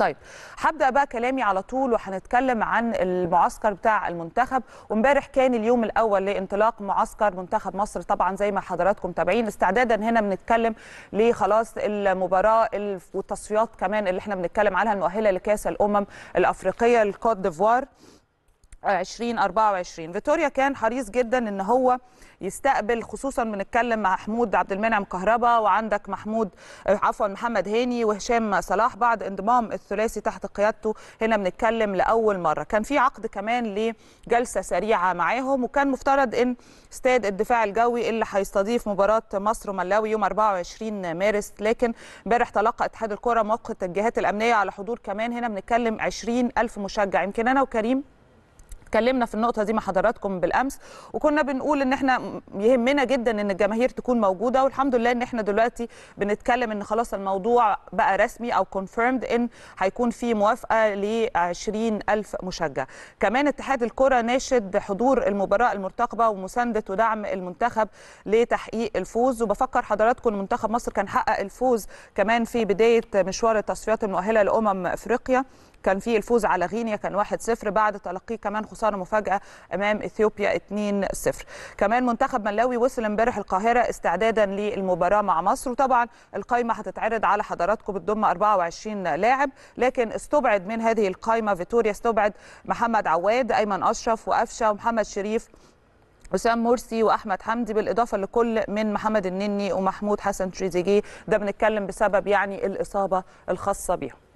طيب هبدا بقى كلامي على طول وهنتكلم عن المعسكر بتاع المنتخب وامبارح كان اليوم الاول لانطلاق معسكر منتخب مصر طبعا زي ما حضراتكم تابعين استعدادا هنا بنتكلم لخلاص المباراه والتصفيات كمان اللي احنا بنتكلم عليها المؤهله لكاس الامم الافريقيه الكوت ديفوار 2024 فيتوريا كان حريص جدا ان هو يستقبل خصوصا بنتكلم مع محمود عبد المنعم كهربا وعندك محمود عفوا محمد هاني وهشام صلاح بعد انضمام الثلاثي تحت قيادته هنا بنتكلم لاول مره كان في عقد كمان لجلسه سريعه معاهم وكان مفترض ان استاد الدفاع الجوي اللي هيستضيف مباراه مصر وملاوي يوم 24 مارس لكن امبارح تلقى اتحاد الكره موقف الجهات الامنيه على حضور كمان هنا بنتكلم 20000 مشجع يمكن انا وكريم اتكلمنا في النقطه دي مع حضراتكم بالامس وكنا بنقول ان احنا يهمنا جدا ان الجماهير تكون موجوده والحمد لله ان احنا دلوقتي بنتكلم ان خلاص الموضوع بقى رسمي او كونفيرمد ان هيكون في موافقه ل ألف مشجع كمان اتحاد الكره ناشد حضور المباراه المرتقبه ومسانده ودعم المنتخب لتحقيق الفوز وبفكر حضراتكم منتخب مصر كان حقق الفوز كمان في بدايه مشوار التصفيات المؤهله لامم افريقيا كان في الفوز على غينيا كان 1-0 بعد تلقيه كمان خساره مفاجاه امام اثيوبيا 2-0 كمان منتخب ملاوي وصل امبارح القاهره استعدادا للمباراه مع مصر وطبعا القائمه هتتعرض على حضراتكم بتضم 24 لاعب لكن استبعد من هذه القائمه فيتوريا استبعد محمد عواد ايمن اشرف وقفشه ومحمد شريف وسام مرسي واحمد حمدي بالاضافه لكل من محمد النني ومحمود حسن تريزيجيه ده بنتكلم بسبب يعني الاصابه الخاصه بيهم